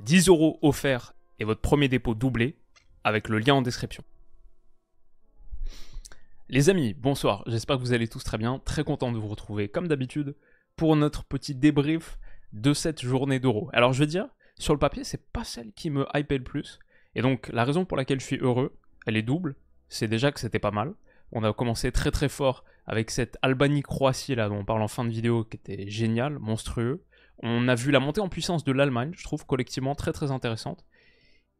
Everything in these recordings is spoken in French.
10 euros offerts et votre premier dépôt doublé avec le lien en description. Les amis, bonsoir, j'espère que vous allez tous très bien, très content de vous retrouver comme d'habitude pour notre petit débrief de cette journée d'euros. Alors je veux dire, sur le papier, c'est pas celle qui me hype le plus, et donc la raison pour laquelle je suis heureux, elle est double, c'est déjà que c'était pas mal. On a commencé très très fort avec cette Albanie-Croatie là dont on parle en fin de vidéo qui était génial, monstrueux. On a vu la montée en puissance de l'Allemagne, je trouve collectivement très très intéressante.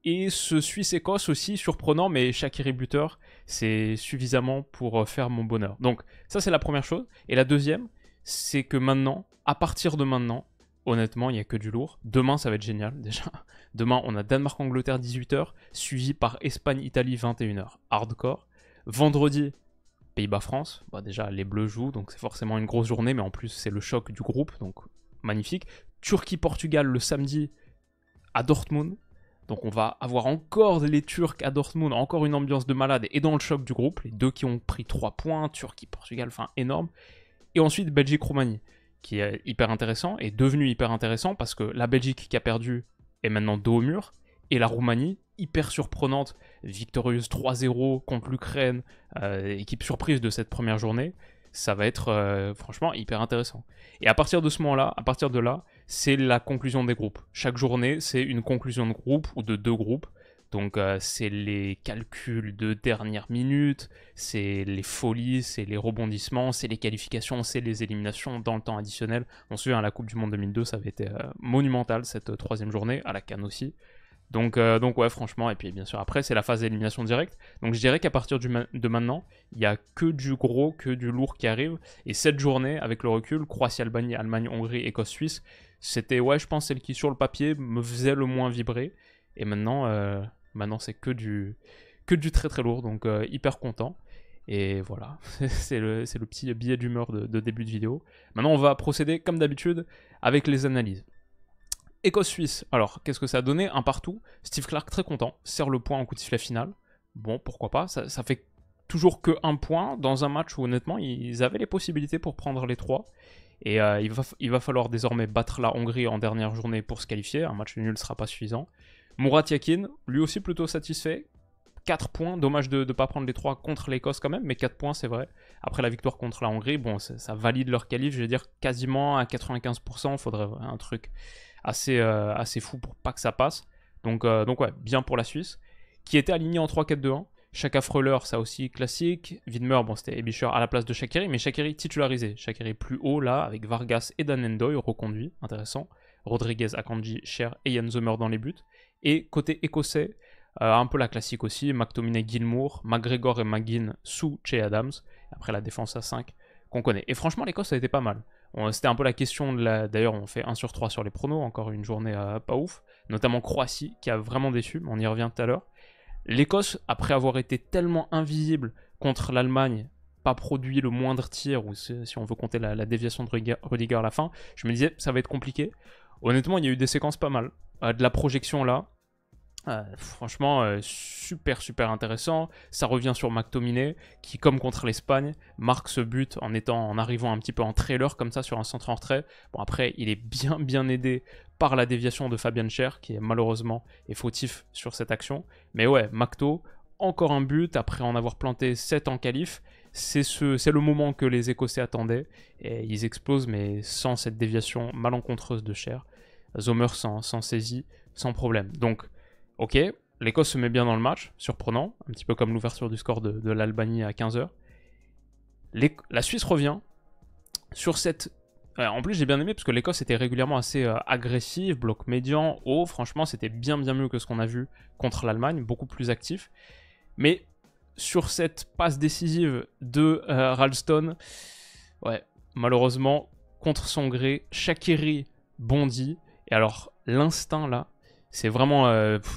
Et ce Suisse-Écosse aussi, surprenant, mais chaque buteur, c'est suffisamment pour euh, faire mon bonheur. Donc ça c'est la première chose. Et la deuxième, c'est que maintenant, à partir de maintenant, honnêtement, il n'y a que du lourd. Demain, ça va être génial déjà. Demain, on a Danemark-Angleterre 18h, suivi par Espagne-Italie 21h. Hardcore. Vendredi, Pays-Bas-France. Bah, déjà, les Bleus jouent, donc c'est forcément une grosse journée, mais en plus, c'est le choc du groupe, donc magnifique. Turquie-Portugal le samedi à Dortmund. Donc on va avoir encore les Turcs à Dortmund, encore une ambiance de malade et dans le choc du groupe, les deux qui ont pris 3 points, Turquie-Portugal, enfin énorme. Et ensuite Belgique-Roumanie, qui est hyper intéressant, est devenu hyper intéressant parce que la Belgique qui a perdu est maintenant dos au mur, et la Roumanie, hyper surprenante, victorieuse 3-0 contre l'Ukraine, euh, équipe surprise de cette première journée, ça va être euh, franchement hyper intéressant. Et à partir de ce moment-là, à partir de là, c'est la conclusion des groupes. Chaque journée, c'est une conclusion de groupe ou de deux groupes. Donc euh, c'est les calculs de dernière minute, c'est les folies, c'est les rebondissements, c'est les qualifications, c'est les éliminations dans le temps additionnel. On se souvient à la Coupe du Monde 2002, ça avait été euh, monumental cette troisième journée, à la Cannes aussi. Donc, euh, donc ouais, franchement, et puis bien sûr, après, c'est la phase d'élimination directe. Donc je dirais qu'à partir de maintenant, il n'y a que du gros, que du lourd qui arrive. Et cette journée, avec le recul, Croatie, Albanie, Allemagne, Hongrie, Écosse, Suisse, c'était, ouais, je pense, celle qui, sur le papier, me faisait le moins vibrer. Et maintenant, euh, maintenant c'est que du, que du très très lourd, donc euh, hyper content. Et voilà, c'est le, petit billet d'humeur de début de vidéo. Maintenant, on va procéder, comme d'habitude, avec les analyses. Écosse-Suisse. Alors, qu'est-ce que ça a donné Un partout. Steve Clark très content, serre le point en coup de sifflet final. Bon, pourquoi pas, ça, fait toujours que un point dans un match où honnêtement ils avaient les possibilités pour prendre les trois. Et euh, il, va, il, va, falloir désormais battre la Hongrie en dernière journée pour se qualifier. Un match nul ne sera pas suffisant. Murat Yakin, lui aussi plutôt satisfait, 4 points. Dommage de ne pas prendre les 3 contre l'Écosse quand même, mais 4 points, c'est vrai. Après la victoire contre la Hongrie, bon, ça valide leur qualif, je vais dire quasiment à 95%. Il faudrait un truc assez, euh, assez fou pour pas que ça passe. Donc, euh, donc ouais, bien pour la Suisse, qui était alignée en 3-4-2-1. Chaka Freuler, ça aussi classique. Widmer, bon, c'était Ebischer à la place de chakiri mais chakiri titularisé. chakiri plus haut, là, avec Vargas et Dan reconduit, intéressant. Rodriguez, Akanji, Cher et Yann Zomer dans les buts. Et côté écossais, euh, un peu la classique aussi, McTominay, Gilmour, McGregor et McGinn sous Che Adams. Après la défense à 5 qu'on connaît. Et franchement, l'Écosse, ça a été pas mal. C'était un peu la question de la... D'ailleurs, on fait 1 sur 3 sur les pronos, encore une journée euh, pas ouf. Notamment Croatie, qui a vraiment déçu, mais on y revient tout à l'heure. L'Écosse, après avoir été tellement invisible contre l'Allemagne, pas produit le moindre tir, ou si on veut compter la, déviation de Rudiger, à la fin, je me disais, ça va être compliqué. Honnêtement, il y a eu des séquences pas mal. Euh, de la projection là, euh, franchement, euh, super, super intéressant. Ça revient sur McTominay, qui, comme contre l'Espagne, marque ce but en, étant, en arrivant un petit peu en trailer comme ça sur un centre en retrait. Bon, après, il est bien, bien aidé par la déviation de Fabien Cher, qui est malheureusement est fautif sur cette action. Mais ouais, Macto encore un but après en avoir planté 7 en qualif. C'est ce, le moment que les Écossais attendaient. Et ils explosent, mais sans cette déviation malencontreuse de Cher. Zomer s'en saisit sans problème. Donc, Ok, l'Écosse se met bien dans le match, surprenant, un petit peu comme l'ouverture du score de, l'Albanie à 15h. La Suisse revient sur cette... en plus, j'ai bien aimé parce que l'Écosse était régulièrement assez euh, agressive, bloc médian, haut. Franchement, c'était bien bien mieux que ce qu'on a vu contre l'Allemagne, beaucoup plus actif. Mais sur cette passe décisive de euh, Ralston, ouais, malheureusement, contre son gré, Shakiri bondit. Et alors, l'instinct là, c'est vraiment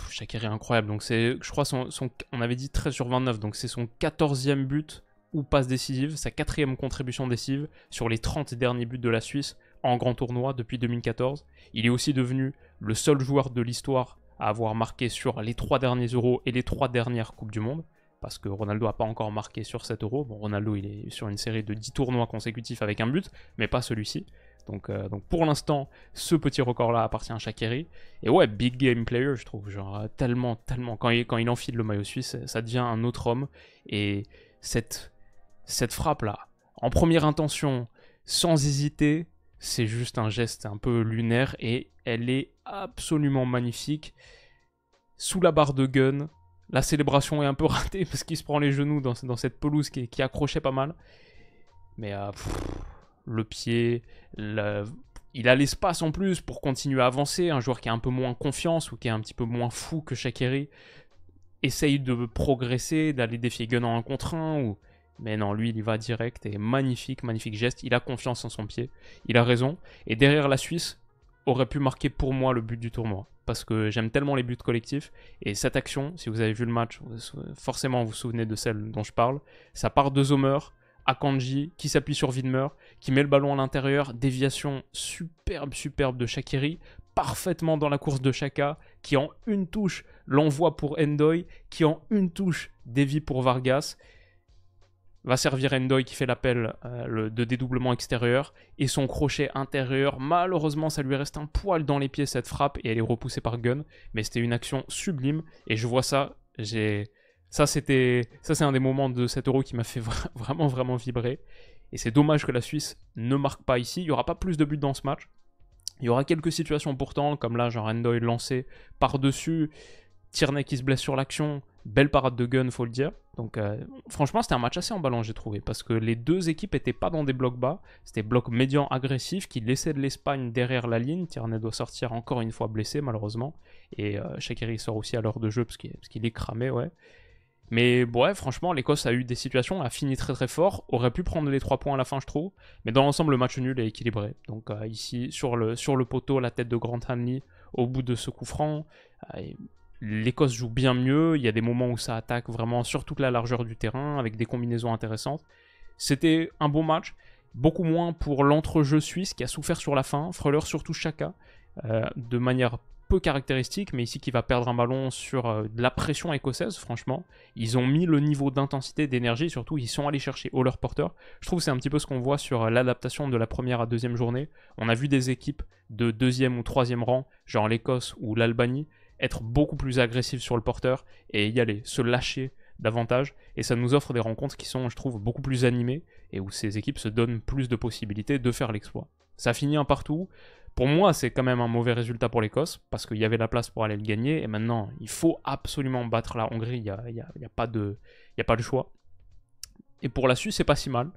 chaque euh, incroyable. Donc c'est, je crois, son, on avait dit 13 sur 29, donc c'est son 14e but ou passe décisive, sa quatrième contribution décisive sur les 30 derniers buts de la Suisse en grand tournoi depuis 2014. Il est aussi devenu le seul joueur de l'histoire à avoir marqué sur les 3 derniers euros et les 3 dernières Coupes du Monde, parce que Ronaldo n'a pas encore marqué sur 7 euros. Bon, Ronaldo, il est sur une série de 10 tournois consécutifs avec un but, mais pas celui-ci. Euh, donc, pour l'instant, ce petit record-là appartient à Shaqiri. Et ouais, big game player, je trouve. Genre, euh, tellement, tellement. Quand il, enfile le maillot suisse, ça devient un autre homme. Et cette, cette frappe-là, en première intention, sans hésiter, c'est juste un geste un peu lunaire. Et elle est absolument magnifique. Sous la barre de gun, la célébration est un peu ratée parce qu'il se prend les genoux dans, cette pelouse qui, accrochait pas mal. Mais euh, le pied, il a l'espace en plus pour continuer à avancer. Un joueur qui a un peu moins confiance ou qui est un petit peu moins fou que Shakiri, essaye de progresser, d'aller défier Gun en contre 1 ou... Mais non, lui, il y va direct et magnifique, magnifique geste. Il a confiance en son pied. Il a raison. Et derrière la Suisse aurait pu marquer pour moi le but du tournoi. Parce que j'aime tellement les buts collectifs. Et cette action, si vous avez vu le match, forcément vous vous souvenez de celle dont je parle. Ça part de Zomer à Kanji qui s'appuie sur Widmer qui met le ballon à l'intérieur, déviation superbe, superbe de Shakiri, parfaitement dans la course de Chaka, qui en une touche l'envoie pour Endoy, qui en une touche dévie pour Vargas, va servir Endoy qui fait l'appel euh, de dédoublement extérieur, et son crochet intérieur, malheureusement ça lui reste un poil dans les pieds cette frappe, et elle est repoussée par Gun, mais c'était une action sublime, et je vois ça, j'ai... Ça, c'était, ça, c'est un des moments de cet euro qui m'a fait vraiment, vraiment vibrer. Et c'est dommage que la Suisse ne marque pas ici. Il n'y aura pas plus de buts dans ce match. Il y aura quelques situations pourtant, comme là, genre Endoy lancé par-dessus, Tierney qui se blesse sur l'action, belle parade de gun, faut le dire. Donc, euh, franchement, c'était un match assez emballant, j'ai trouvé, parce que les deux équipes n'étaient pas dans des blocs bas. C'était bloc médian agressif qui laissait de l'Espagne derrière la ligne. Tierney doit sortir encore une fois blessé, malheureusement. Et euh, Shakiri sort aussi à l'heure de jeu, parce qu'il est cramé, ouais. Mais ouais, franchement, l'Écosse a eu des situations, a fini très très fort, aurait pu prendre les 3 points à la fin, je trouve. Mais dans l'ensemble, le match nul est équilibré. Donc euh, ici, sur le, sur le poteau, la tête de Grant Hanley au bout de ce coup franc. Euh, L'Écosse joue bien mieux, il y a des moments où ça attaque vraiment sur toute la largeur du terrain, avec des combinaisons intéressantes. C'était un bon match, beaucoup moins pour l'entrejeu suisse qui a souffert sur la fin, Freuler surtout Chaka, euh, de manière peu caractéristique, mais ici qui va perdre un ballon sur euh, la pression écossaise, franchement. Ils ont mis le niveau d'intensité, d'énergie, surtout ils sont allés chercher au leur porteur Je trouve c'est un petit peu ce qu'on voit sur euh, l'adaptation de la première à deuxième journée. On a vu des équipes de deuxième ou troisième rang, genre l'Écosse ou l'Albanie, être beaucoup plus agressives sur le porteur et y aller, se lâcher davantage. Et ça nous offre des rencontres qui sont, je trouve, beaucoup plus animées et où ces équipes se donnent plus de possibilités de faire l'exploit. Ça finit un partout. Pour moi, c'est quand même un mauvais résultat pour l'Écosse, parce qu'il y avait la place pour aller le gagner, et maintenant, il faut absolument battre la Hongrie, il n'y a, pas de, a pas de choix. Et pour la Suisse, c'est pas si mal.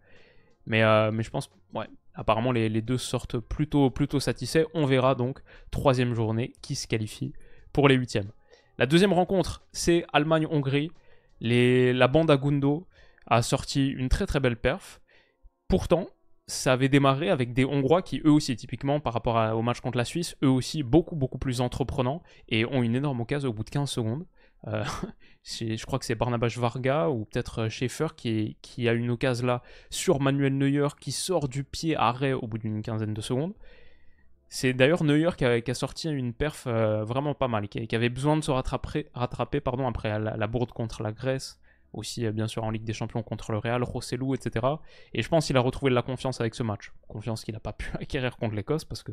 Mais, euh, mais je pense, ouais, apparemment, les, deux sortent plutôt, plutôt satisfaits. On verra donc, troisième journée, qui se qualifie pour les huitièmes. La deuxième rencontre, c'est Allemagne-Hongrie. La bande à Gundo a sorti une très très belle perf. Pourtant, ça avait démarré avec des Hongrois qui, eux aussi, typiquement, par rapport au match contre la Suisse, eux aussi, beaucoup, beaucoup plus entreprenants et ont une énorme occasion au bout de 15 secondes. Euh, je crois que c'est Barnabas Varga ou peut-être euh, Schaefer qui, qui, a une occasion là sur Manuel Neuer qui sort du pied arrêt au bout d'une quinzaine de secondes. C'est d'ailleurs Neuer qui a, sorti une perf euh, vraiment pas mal, qui, avait besoin de se rattraper, pardon, après la bourde contre la Grèce aussi euh, bien sûr en Ligue des Champions contre le Real, Rossellou, etc. Et je pense qu'il a retrouvé de la confiance avec ce match. Confiance qu'il n'a pas pu acquérir contre l'Écosse parce que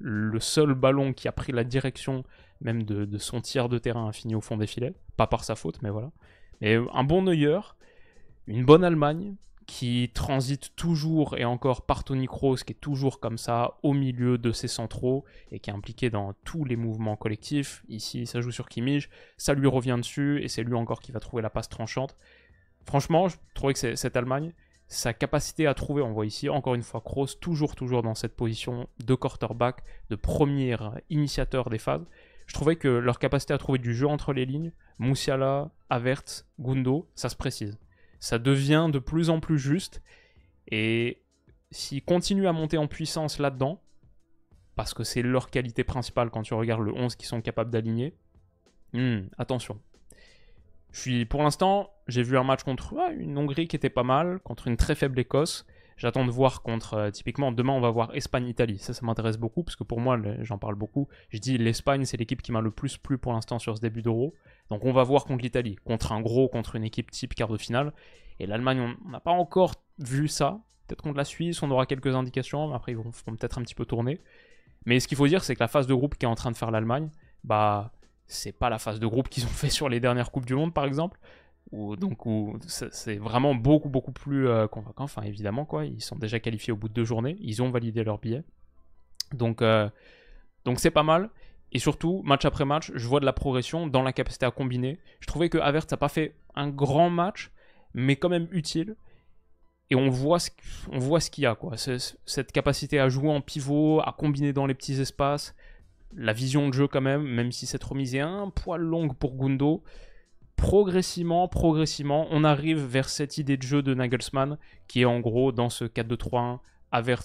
le, seul ballon qui a pris la direction même de, son tiers de terrain a fini au fond des filets. Pas par sa faute, mais voilà. Mais un bon Neuer, une bonne Allemagne, qui transite toujours et encore par Tony Kroos, qui est toujours comme ça, au milieu de ses centraux, et qui est impliqué dans tous les mouvements collectifs. Ici, ça joue sur Kimmich, ça lui revient dessus, et c'est lui encore qui va trouver la passe tranchante. Franchement, je trouvais que cette Allemagne, sa capacité à trouver, on voit ici encore une fois Kroos, toujours, toujours dans cette position de quarterback, de premier initiateur des phases, je trouvais que leur capacité à trouver du jeu entre les lignes, Moussiala, Avert, Gundo, ça se précise ça devient de plus en plus juste. Et s'ils continuent à monter en puissance là-dedans, parce que c'est leur qualité principale quand tu regardes le 11 qui sont capables d'aligner, hmm, attention. Je suis, pour l'instant, j'ai vu un match contre une Hongrie qui était pas mal, contre une très faible Écosse. J'attends de voir contre, euh, typiquement, demain on va voir Espagne-Italie. Ça, ça m'intéresse beaucoup, parce que pour moi, j'en parle beaucoup. Je dis l'Espagne, c'est l'équipe qui m'a le plus plu pour l'instant sur ce début d'Euro. Donc on va voir contre l'Italie, contre un gros, contre une équipe type quart de finale. Et l'Allemagne, on n'a pas encore vu ça. Peut-être contre la Suisse, on aura quelques indications, mais après ils vont, peut-être un petit peu tourner. Mais ce qu'il faut dire, c'est que la phase de groupe qui est en train de faire l'Allemagne, bah, c'est pas la phase de groupe qu'ils ont fait sur les dernières Coupes du Monde, par exemple. Où, donc c'est vraiment beaucoup beaucoup plus euh, convaincant. Enfin évidemment quoi, ils sont déjà qualifiés au bout de deux journées, ils ont validé leur billet. Donc euh, donc c'est pas mal. Et surtout, match après match, je vois de la progression dans la capacité à combiner. Je trouvais que Avert n'a pas fait un grand match, mais quand même utile. Et on voit ce, on voit ce qu'il y a, quoi. cette capacité à jouer en pivot, à combiner dans les petits espaces, la vision de jeu quand même, même si c'est remise est un poil longue pour Gundo progressivement, progressivement, on arrive vers cette idée de jeu de Nagelsmann, qui est en gros dans ce 4-2-3-1, Avert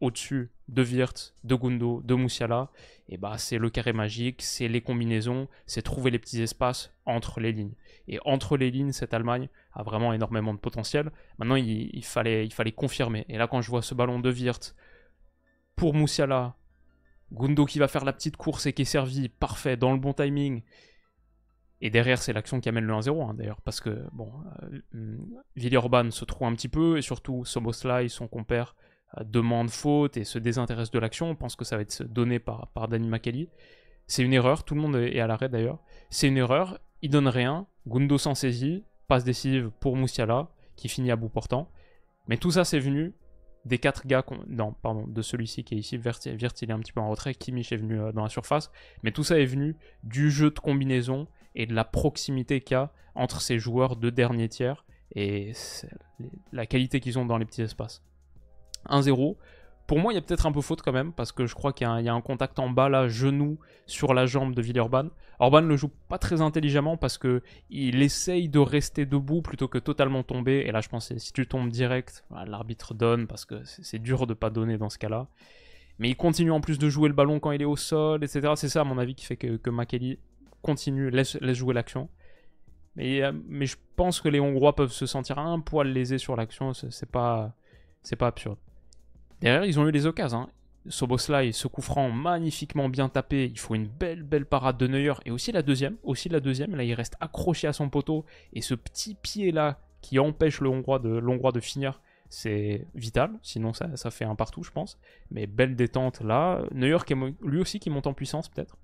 au-dessus de Wirth, de Gundo, de Moussiala, et bah c'est le carré magique, c'est les combinaisons, c'est trouver les petits espaces entre les lignes. Et entre les lignes, cette Allemagne a vraiment énormément de potentiel. Maintenant, il, fallait, il fallait confirmer. Et là, quand je vois ce ballon de Wirth pour Moussiala, Gundo qui va faire la petite course et qui est servi, parfait, dans le bon timing, et derrière, c'est l'action qui amène le 1-0, hein, d'ailleurs, parce que, bon, euh, se trouve un petit peu, et surtout, Soboslai, son compère, euh, demande faute et se désintéresse de l'action. On pense que ça va être donné par, par Danny McKelly. C'est une erreur, tout le monde est à l'arrêt d'ailleurs. C'est une erreur, il donne rien, Gundo s'en saisit, passe décisive pour Moussiala, qui finit à bout portant. Mais tout ça, c'est venu des quatre gars, non, pardon, de celui-ci qui est ici, Virt, il est un petit peu en retrait, Kimmich est venu euh, dans la surface, mais tout ça est venu du jeu de combinaison et de la proximité qu'il y a entre ces joueurs de dernier tiers et la qualité qu'ils ont dans les petits espaces. 1-0. Pour moi, il y a peut-être un peu faute quand même, parce que je crois qu'il y, a un contact en bas, là, genou, sur la jambe de Villeurbanne. Orban le joue pas très intelligemment parce que il essaye de rester debout plutôt que totalement tomber. Et là, je pensais, si tu tombes direct, bah, l'arbitre donne, parce que c'est dur de pas donner dans ce cas-là. Mais il continue en plus de jouer le ballon quand il est au sol, etc. C'est ça, à mon avis, qui fait que, que continue, laisse, laisse jouer l'action. Mais, euh, mais je pense que les Hongrois peuvent se sentir un poil lésés sur l'action, c'est pas, pas absurde. Derrière, ils ont eu les occasions. Hein. Soboslai, ce coup franc magnifiquement bien tapé, il faut une belle belle parade de Neuer et aussi la deuxième, aussi la deuxième, là il reste accroché à son poteau et ce petit pied là qui empêche le Hongrois de, de finir, c'est vital, sinon ça, ça fait un partout je pense, mais belle détente là, Neuer qui est, lui aussi qui monte en puissance peut-être,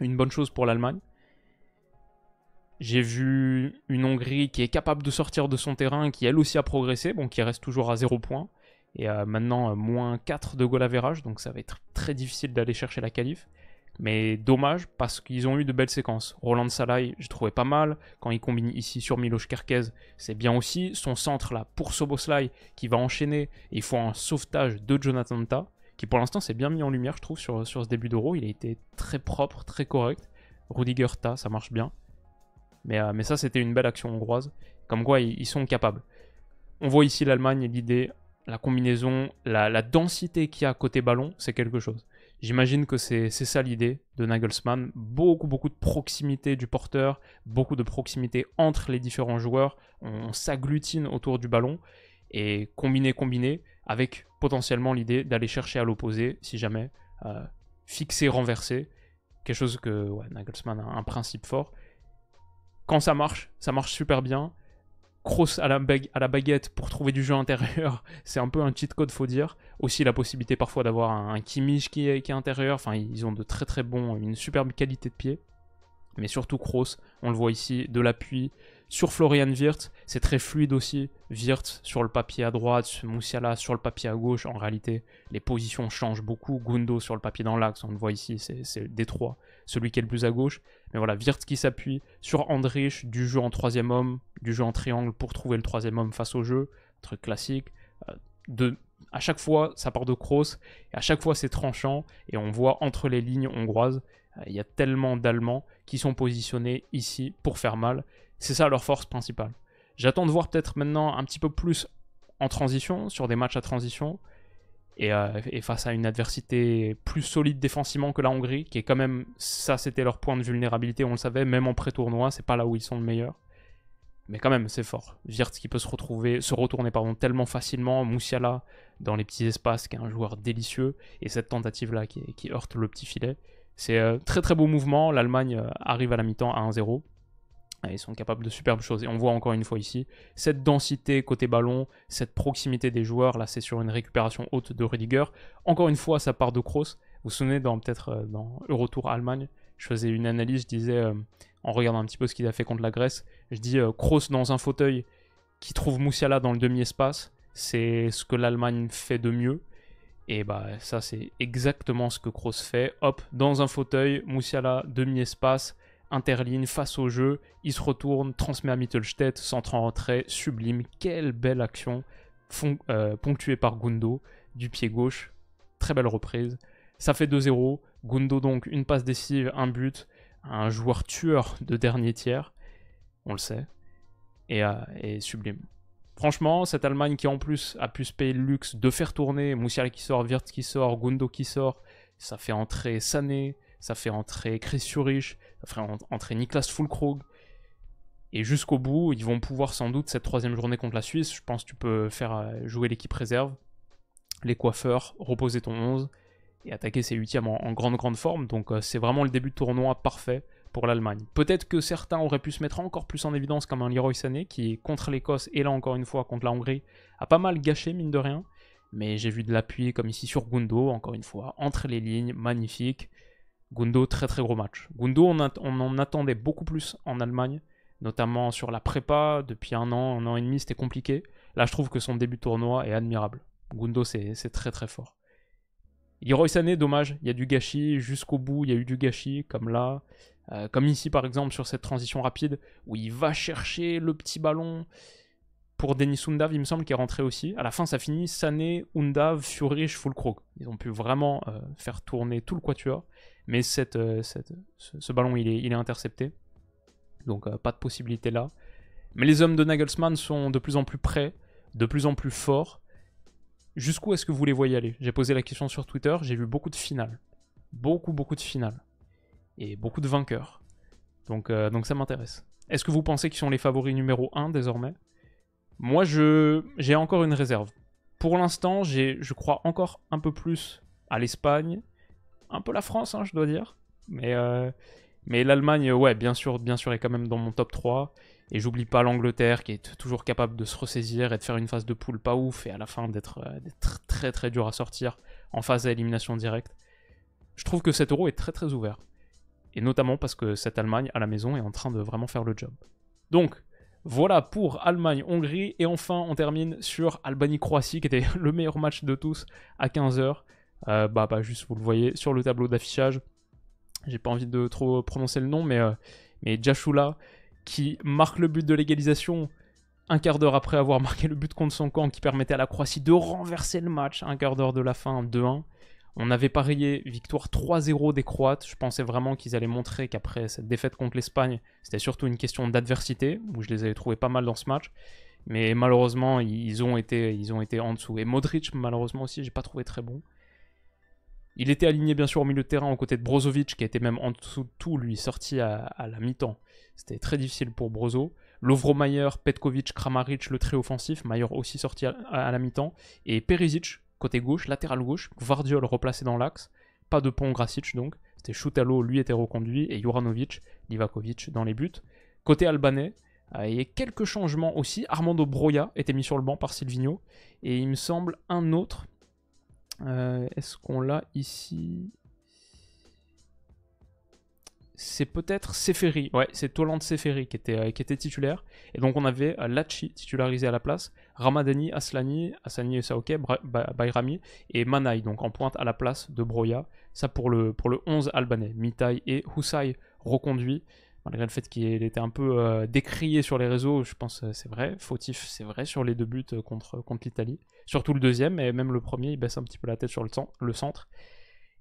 une bonne chose pour l'Allemagne. J'ai vu une Hongrie qui est capable de sortir de son terrain, qui elle aussi a progressé, bon, qui reste toujours à 0 points. Et maintenant, euh, moins 4 de goal average, donc ça va être très difficile d'aller chercher la qualif. Mais dommage, parce qu'ils ont eu de belles séquences. Roland Salai, je trouvais pas mal. Quand il combine ici sur Miloš Kerkez, c'est bien aussi. Son centre là pour Soboslai, qui va enchaîner. il faut un sauvetage de Jonathan Ta qui pour l'instant s'est bien mis en lumière, je trouve, sur, sur ce début d'Euro. Il a été très propre, très correct. Rudiger Tha, ça marche bien. Mais, euh, mais ça, c'était une belle action hongroise. Comme quoi, ils, sont capables. On voit ici l'Allemagne, l'idée, la combinaison, la, densité qu'il y a côté ballon, c'est quelque chose. J'imagine que c'est ça l'idée de Nagelsmann. Beaucoup, beaucoup de proximité du porteur, beaucoup de proximité entre les différents joueurs. on s'agglutine autour du ballon. Et combiné, combiné, avec potentiellement l'idée d'aller chercher à l'opposé, si jamais, euh, fixer, renverser, quelque chose que ouais, Nagelsmann a un principe fort. Quand ça marche, ça marche super bien. Cross à la, baguette pour trouver du jeu intérieur, c'est un peu un cheat code, faut dire. Aussi la possibilité parfois d'avoir un, un, qui est, qui intérieur, enfin ils ont de très très bons, une superbe qualité de pied. Mais surtout cross, on le voit ici, de l'appui, sur Florian Wirth, c'est très fluide aussi. Wirth sur le papier à droite, Moussiala sur le papier à gauche. En réalité, les positions changent beaucoup. Gundo sur le papier dans l'axe, on le voit ici, c'est Détroit, celui qui est le plus à gauche. Mais voilà, Wirth qui s'appuie sur Andrich, du jeu en troisième homme, du jeu en triangle pour trouver le troisième homme face au jeu. truc classique. Euh, de, à chaque fois, ça part de cross et à chaque fois, c'est tranchant, et on voit entre les lignes hongroises, euh, il y a tellement d'Allemands qui sont positionnés ici pour faire mal. C'est ça leur force principale. J'attends de voir peut-être maintenant un petit peu plus en transition, sur des matchs à transition, euh, et, face à une adversité plus solide défensivement que la Hongrie, qui est quand même, ça c'était leur point de vulnérabilité, on le savait, même en pré-tournoi, c'est pas là où ils sont le meilleur. Mais quand même, c'est fort. Wirtz qui peut se retrouver, se retourner pardon, tellement facilement, Moussiala dans les petits espaces, qui est un joueur délicieux, et cette tentative-là qui, heurte le petit filet. C'est un euh, très très beau mouvement, l'Allemagne euh, arrive à la mi-temps à 1-0, ils sont capables de superbes choses. Et on voit encore une fois ici cette densité côté ballon, cette proximité des joueurs. Là, c'est sur une récupération haute de Rudiger. Encore une fois, ça part de Kroos. Vous vous souvenez, dans peut-être euh, dans Eurotour Allemagne, je faisais une analyse. Je disais, en regardant un petit peu ce qu'il a fait contre la Grèce, je dis Kroos dans un fauteuil qui trouve Moussiala dans le demi-espace c'est ce que l'Allemagne fait de mieux. Et bah ça c'est exactement ce que Kroos fait. Hop, dans un fauteuil, Moussiala, demi-espace, interligne face au jeu, il se retourne, transmet à Mittelstedt, centre en retrait, sublime, quelle belle action, euh, ponctuée par Gundo du pied gauche, très belle reprise. Ça fait 2-0, Gundo donc une passe décisive, un but, un joueur tueur de dernier tiers, on le sait, et, euh, et sublime franchement, cette Allemagne qui en plus a pu se payer le luxe de faire tourner Moussière qui sort, Wirtz qui sort, Gundo qui sort, ça fait entrer Sané, ça fait entrer Chris Zurich, ça fait entrer Niklas Fulkrog. Et jusqu'au bout, ils vont pouvoir sans doute cette troisième journée contre la Suisse. Je pense que tu peux faire euh, jouer l'équipe réserve, les coiffeurs, reposer ton 11 et attaquer ses huitièmes en, grande grande forme. Donc euh, c'est vraiment le début de tournoi parfait pour l'Allemagne. Peut-être que certains auraient pu se mettre encore plus en évidence comme un Leroy Sané qui, contre l'Écosse et là encore une fois contre la Hongrie, a pas mal gâché mine de rien. Mais j'ai vu de l'appui comme ici sur Gundo, encore une fois, entre les lignes, magnifique. Gundo, très très gros match. Gundo, on, en attendait beaucoup plus en Allemagne, notamment sur la prépa, depuis un an, un an et demi, c'était compliqué. Là, je trouve que son début de tournoi est admirable. Gundo, c'est très très fort. Leroy Sané, dommage, il y a du gâchis jusqu'au bout, il y a eu du gâchis, comme là. Euh, comme ici par exemple sur cette transition rapide où il va chercher le petit ballon pour Denis Undav, il me semble, qu'il est rentré aussi. À la fin, ça finit Sané, Undav, Furich, Fulcroc. Ils ont pu vraiment euh, faire tourner tout le quatuor, mais cette, euh, ce, ballon, il est, il est intercepté. Donc pas de possibilité là. Mais les hommes de Nagelsmann sont de plus en plus prêts, de plus en plus forts. Jusqu'où est-ce que vous les voyez aller J'ai posé la question sur Twitter, j'ai vu beaucoup de finales. Beaucoup, beaucoup de finales et beaucoup de vainqueurs. Donc, euh, donc ça m'intéresse. Est-ce que vous pensez qu'ils sont les favoris numéro 1 désormais Moi, je j'ai encore une réserve. Pour l'instant, je crois encore un peu plus à l'Espagne, un peu la France, hein, je dois dire. Mais, euh, mais l'Allemagne, ouais, bien sûr, bien sûr, est quand même dans mon top 3. Et j'oublie pas l'Angleterre qui est toujours capable de se ressaisir et de faire une phase de poule pas ouf et à la fin d'être euh, très, très très dur à sortir en phase d'élimination directe. Je trouve que cet euro est très très ouvert et notamment parce que cette Allemagne à la maison est en train de vraiment faire le job. Donc, voilà pour Allemagne-Hongrie. Et enfin, on termine sur Albanie-Croatie, qui était le meilleur match de tous à 15h. Euh, bah, bah, juste, vous le voyez sur le tableau d'affichage. J'ai pas envie de trop prononcer le nom, mais, euh, mais Jashula, qui marque le but de l'égalisation un quart d'heure après avoir marqué le but contre son camp, qui permettait à la Croatie de renverser le match un quart d'heure de la fin, 2-1. On avait parié victoire 3-0 des Croates. Je pensais vraiment qu'ils allaient montrer qu'après cette défaite contre l'Espagne, c'était surtout une question d'adversité, où je les avais trouvés pas mal dans ce match. Mais malheureusement, ils ont été, ils ont été en dessous. Et Modric, malheureusement aussi, j'ai pas trouvé très bon. Il était aligné bien sûr au milieu de terrain aux côtés de Brozovic, qui était même en dessous de tout, lui, sorti à, la mi-temps. C'était très difficile pour Brozo. Lovro Petkovic, Kramaric, le très offensif. Mayer aussi sorti à, à la mi-temps. Et Perisic, côté gauche, latéral gauche, Vardiol replacé dans l'axe, pas de pont Grassic donc, c'était Shoutalo, lui était reconduit, et Juranovic, Livakovic dans les buts. Côté albanais, euh, il y a quelques changements aussi, Armando Broya était mis sur le banc par Silvino, et il me semble un autre, euh, est-ce qu'on l'a ici c'est peut-être Seferi, ouais, c'est Toland Seferi euh, qui était, titulaire. Et donc on avait euh, Lachi titularisé à la place, Ramadani, Aslani, Asani Saoke, Bayrami et Manai, donc en pointe à la place de Broya. Ça pour le, pour le 11 albanais. Mitai et Husai reconduit malgré le fait qu'il était un peu euh, décrié sur les réseaux, je pense c'est vrai, fautif, c'est vrai, sur les deux buts contre, contre l'Italie. Surtout le deuxième, et même le premier, il baisse un petit peu la tête sur le centre.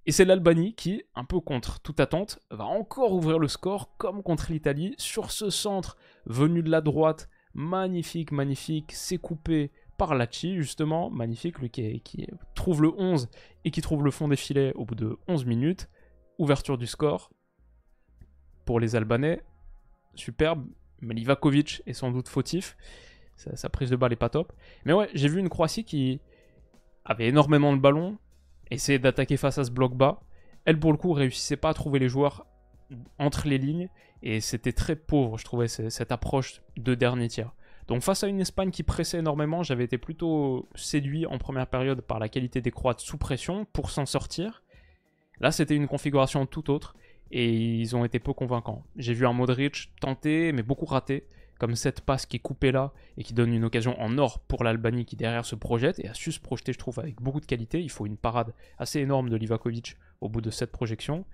Et c'est l'Albanie qui, un peu contre toute attente, va encore ouvrir le score comme contre l'Italie sur ce centre venu de la droite. Magnifique, magnifique, c'est coupé par Lachi justement, magnifique, lui qui, trouve le 11 et qui trouve le fond des filets au bout de 11 minutes. Ouverture du score pour les Albanais, superbe, mais Livakovic est sans doute fautif, sa, prise de balle n'est pas top. Mais ouais, j'ai vu une Croatie qui avait énormément de ballon essayer d'attaquer face à ce bloc bas. Elle, pour le coup, réussissait pas à trouver les joueurs entre les lignes et c'était très pauvre, je trouvais, cette approche de dernier tiers. Donc face à une Espagne qui pressait énormément, j'avais été plutôt séduit en première période par la qualité des Croates sous pression pour s'en sortir. Là, c'était une configuration tout autre et ils ont été peu convaincants. J'ai vu un Modric tenter mais beaucoup raté comme cette passe qui est coupée là et qui donne une occasion en or pour l'Albanie qui derrière se projette et a su se projeter, je trouve, avec beaucoup de qualité. Il faut une parade assez énorme de Livakovic au bout de cette projection.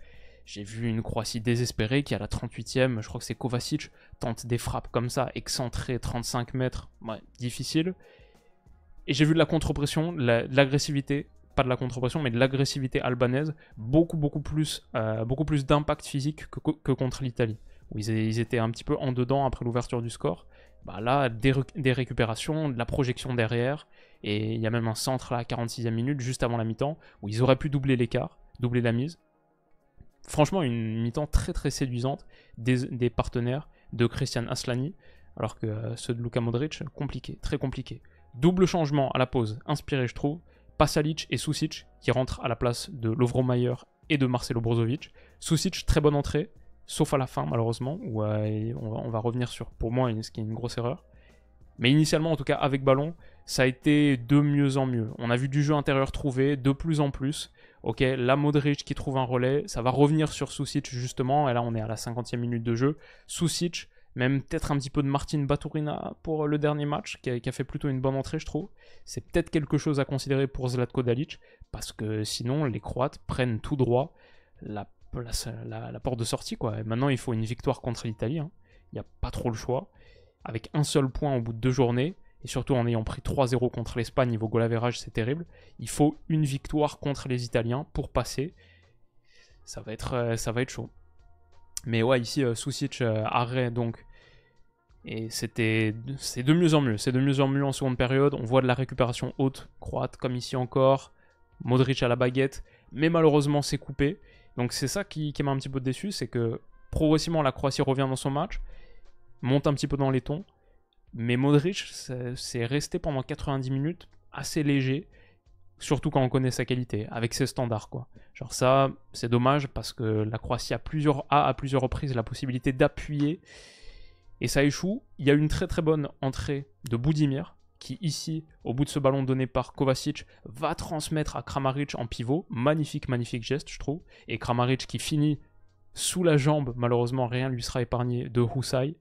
J'ai vu une Croatie désespérée qui, à la 38e, je crois que c'est Kovacic, tente des frappes comme ça, excentrées, 35 mètres, difficile. Et j'ai vu de la contre-pression, l'agressivité, pas de la contre-pression, mais de l'agressivité albanaise, beaucoup, beaucoup plus, euh, plus d'impact physique que contre l'Italie où ils, étaient un petit peu en dedans après l'ouverture du score. Bah là, des, récupérations, de la projection derrière, et il y a même un centre à la 46e minute, juste avant la mi-temps, où ils auraient pu doubler l'écart, doubler la mise. Franchement, une mi-temps très très séduisante des, partenaires de Christian Aslani, alors que euh, ceux de Luka Modric, compliqué, très compliqué. Double changement à la pause, inspiré je trouve, Pasalic et Susic qui rentrent à la place de Lovro Mayer et de Marcelo Brozovic. Susic, très bonne entrée, sauf à la fin malheureusement, où euh, on, va, revenir sur, pour moi, ce qui est une grosse erreur. Mais initialement, en tout cas avec ballon, ça a été de mieux en mieux. On a vu du jeu intérieur trouvé de plus en plus. Ok, la Modric qui trouve un relais, ça va revenir sur Susic justement, et là on est à la 50e minute de jeu. Susic, même peut-être un petit peu de Martin Baturina pour le dernier match, qui a, qui a fait plutôt une bonne entrée, je trouve. C'est peut-être quelque chose à considérer pour Zlatko Dalic, parce que sinon, les Croates prennent tout droit la la, porte de sortie. Quoi. maintenant, il faut une victoire contre l'Italie. Hein. Il n'y a pas trop le choix. Avec un seul point au bout de deux journées, et surtout en ayant pris 3-0 contre l'Espagne, niveau goal c'est terrible. Il faut une victoire contre les Italiens pour passer. Ça va être, euh, ça va être chaud. Mais ouais, ici, euh, Soucic, euh, arrêt donc. Et c'était, c'est de mieux en mieux. C'est de mieux en mieux en seconde période. On voit de la récupération haute, croate, comme ici encore. Modric à la baguette. Mais malheureusement, c'est coupé. Donc c'est ça qui, m'a un petit peu déçu, c'est que progressivement la Croatie revient dans son match, monte un petit peu dans les tons, mais Modric, s'est resté pendant 90 minutes assez léger, surtout quand on connaît sa qualité, avec ses standards quoi. Genre ça, c'est dommage parce que la Croatie a plusieurs a à plusieurs reprises la possibilité d'appuyer et ça échoue. Il y a une très très bonne entrée de Boudimir qui ici, au bout de ce ballon donné par Kovacic, va transmettre à Kramaric en pivot. Magnifique, magnifique geste, je trouve. Et Kramaric qui finit sous la jambe, malheureusement, rien ne lui sera épargné de houssai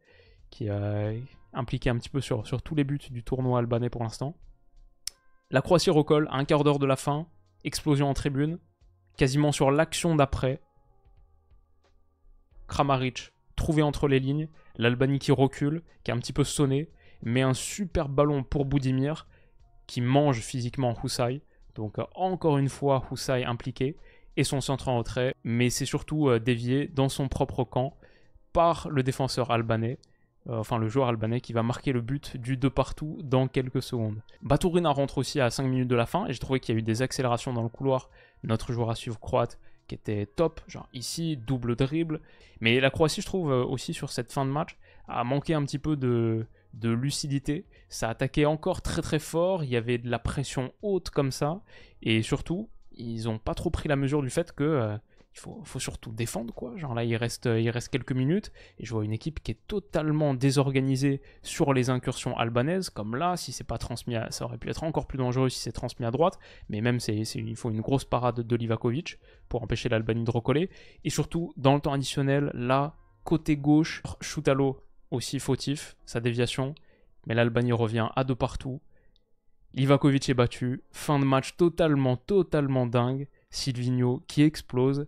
qui est impliqué un petit peu sur, sur tous les buts du tournoi albanais pour l'instant. La Croatie recolle à un quart d'heure de la fin, explosion en tribune, quasiment sur l'action d'après. Kramaric trouvé entre les lignes, l'Albanie qui recule, qui est un petit peu sonné, mais un super ballon pour Boudimir qui mange physiquement Houssaï. Donc euh, encore une fois Houssaï impliqué et son centre en retrait, mais c'est surtout euh, dévié dans son propre camp par le défenseur albanais, euh, enfin le joueur albanais qui va marquer le but du 2 partout dans quelques secondes. Baturina rentre aussi à 5 minutes de la fin et j'ai trouvé qu'il y a eu des accélérations dans le couloir. Notre joueur à suivre croate qui était top, genre ici, double dribble. Mais la Croatie, je trouve, aussi sur cette fin de match, a manqué un petit peu de, de lucidité. Ça attaquait encore très très fort, il y avait de la pression haute comme ça, et surtout, ils n'ont pas trop pris la mesure du fait que euh, il faut, surtout défendre quoi. Genre là, il reste, il reste quelques minutes et je vois une équipe qui est totalement désorganisée sur les incursions albanaises. Comme là, si c'est pas transmis, ça aurait pu être encore plus dangereux si c'est transmis à droite. Mais même, c'est, il faut une grosse parade de Livakovic pour empêcher l'Albanie de recoller. Et surtout, dans le temps additionnel, là, côté gauche, l'eau aussi fautif, sa déviation, mais l'Albanie revient à deux partout. Livakovic est battu, fin de match totalement, totalement dingue. Silvino qui explose.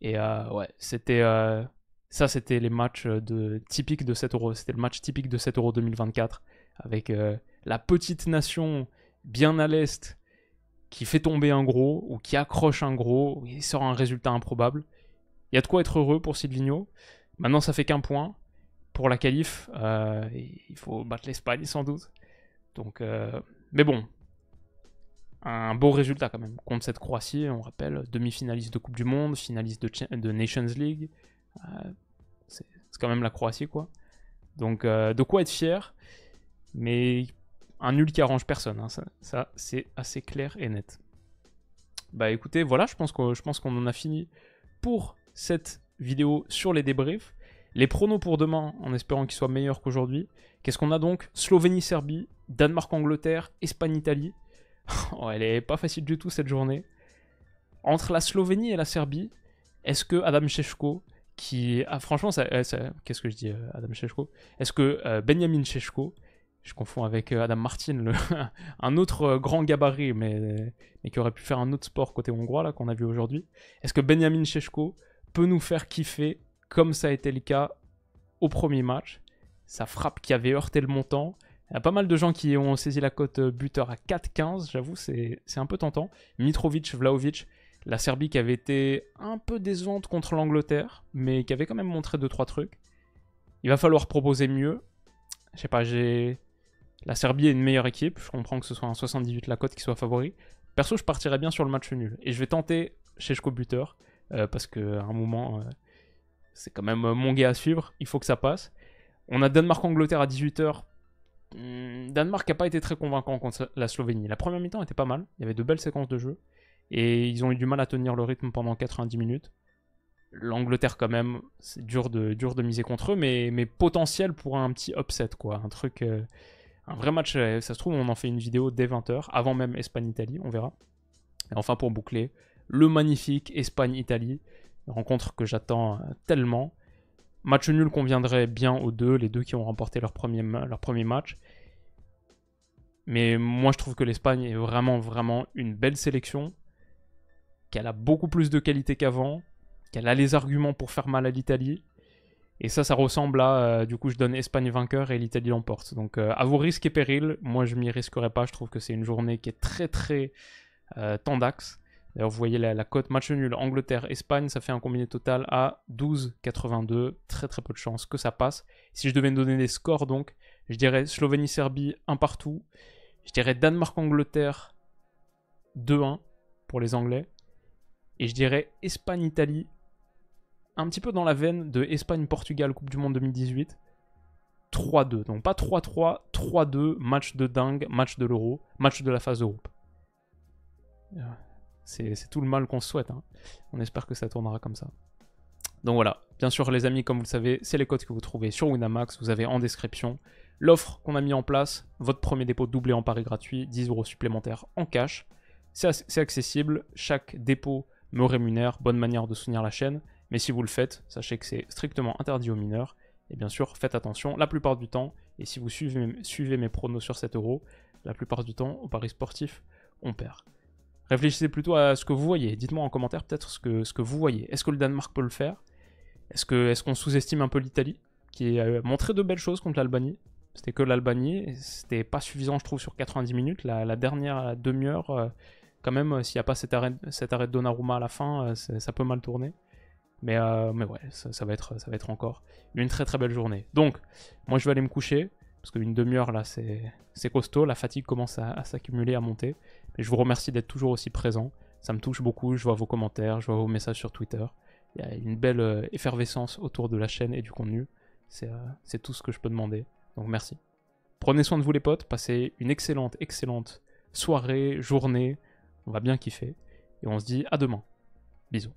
Et euh, ouais, c'était. Euh, ça, c'était les matchs de, typiques de 7 euros. C'était le match typique de 7 euros 2024. Avec euh, la petite nation bien à l'Est qui fait tomber un gros ou qui accroche un gros. Il sort un résultat improbable. Il y a de quoi être heureux pour Silvino. Maintenant, ça fait qu'un point pour la qualif. Euh, il faut battre l'Espagne sans doute. Donc, euh, mais bon, un beau résultat quand même contre cette Croatie. On rappelle demi-finaliste de Coupe du Monde, finaliste de, Nations League. Euh, c'est quand même la Croatie quoi. Donc de quoi être fier. Mais un nul qui arrange personne. Hein, ça, c'est assez clair et net. Bah écoutez, voilà, je pense qu'on en a fini pour cette vidéo sur les débriefs. Les pronos pour demain, en espérant qu'ils soient meilleurs qu'aujourd'hui. Qu'est-ce qu'on a donc Slovénie-Serbie, Danemark-Angleterre, Espagne-Italie. Oh, elle est pas facile du tout cette journée. Entre la Slovénie et la Serbie, est-ce que Adam Chechko, qui. Ah, franchement, euh, qu'est-ce que je dis, euh, Adam Chechko Est-ce que euh, Benjamin Chechko, je confonds avec Adam Martin, un autre grand gabarit, mais... qui aurait pu faire un autre sport côté hongrois, là, qu'on a vu aujourd'hui. Est-ce que Benjamin Chechko peut nous faire kiffer comme ça a été le cas au premier match. Sa frappe qui avait heurté le montant. Il y a pas mal de gens qui ont saisi la cote euh, buteur à 4-15. j'avoue, c'est un peu tentant. Mitrovic, Vlaovic, la Serbie qui avait été un peu décevante contre l'Angleterre, mais qui avait quand même montré 2-3 trucs. Il va falloir proposer mieux. Je sais pas, j'ai. La Serbie est une meilleure équipe, je comprends que ce soit un 78 la cote qui soit favori. Perso, je partirais bien sur le match nul. Et je vais tenter chez buteur, euh, parce qu'à un moment, euh, c'est quand même euh, mon gars à suivre, il faut que ça passe. On a Danemark-Angleterre à 18h. Hmm, Danemark n'a pas été très convaincant contre la Slovénie. La première mi-temps était pas mal, il y avait de belles séquences de jeu, et ils ont eu du mal à tenir le rythme pendant 90 minutes. L'Angleterre quand même, c'est dur de, dur de miser contre eux, mais, mais potentiel pour un petit upset, quoi. Un truc, euh, un vrai match, euh, ça se trouve on en fait une vidéo dès 20h, avant même Espagne-Italie, on verra. Et enfin pour boucler, le magnifique Espagne-Italie rencontre que j'attends euh, tellement. Match nul conviendrait bien aux deux, les deux qui ont remporté leur premier, match. Mais moi, je trouve que l'Espagne est vraiment, vraiment une belle sélection, qu'elle a beaucoup plus de qualité qu'avant, qu'elle a les arguments pour faire mal à l'Italie. Et ça, ça ressemble à, euh, du coup, je donne Espagne vainqueur et l'Italie l'emporte. Donc, euh, à vos risques et périls, moi, je m'y risquerai pas. Je trouve que c'est une journée qui est très, très euh, tendax. D'ailleurs, vous voyez la, la cote match nul Angleterre-Espagne, ça fait un combiné total à 12,82. Très très peu de chances que ça passe. Si je devais me donner des scores, donc, je dirais Slovénie-Serbie, un partout. Je dirais Danemark-Angleterre, 2-1 pour les Anglais. Et je dirais Espagne-Italie, un petit peu dans la veine de Espagne-Portugal Coupe du Monde 2018. 3-2. Donc pas 3-3, 3-2, match de dingue, match de l'euro, match de la phase de groupe. Euh, c'est tout le mal qu'on souhaite. Hein. On espère que ça tournera comme ça. Donc voilà, bien sûr les amis, comme vous le savez, c'est les codes que vous trouvez sur Winamax, vous avez en description l'offre qu'on a mis en place, votre premier dépôt doublé en pari gratuit, 10 euros supplémentaires en cash. C'est accessible, chaque dépôt me rémunère, bonne manière de soutenir la chaîne, mais si vous le faites, sachez que c'est strictement interdit aux mineurs, et bien sûr faites attention la plupart du temps, et si vous suivez, suivez mes pronos sur 7 euros, la plupart du temps au pari sportif, on perd. Réfléchissez plutôt à ce que vous voyez. Dites-moi en commentaire peut-être ce que, ce que vous voyez. Est-ce que le Danemark peut le faire Est-ce qu'on est qu'on sous-estime un peu l'Italie, qui a euh, montré de belles choses contre l'Albanie C'était que l'Albanie, c'était pas suffisant je trouve sur 90 minutes. La, dernière demi-heure, euh, quand même, euh, s'il n'y a pas cet arrêt, cet arrêt de Donnarumma à la fin, ça peut mal tourner. Mais, mais ouais, ça, ça, va être, ça va être encore une très très belle journée. Donc, moi je vais aller me coucher parce qu'une demi-heure là c'est costaud, la fatigue commence à, s'accumuler, à monter. Mais je vous remercie d'être toujours aussi présent, ça me touche beaucoup, je vois vos commentaires, je vois vos messages sur Twitter. Il y a une belle euh, effervescence autour de la chaîne et du contenu, euh, c'est tout ce que je peux demander, donc merci. Prenez soin de vous les potes, passez une excellente, excellente soirée, journée, on va bien kiffer, et on se dit à demain. Bisous.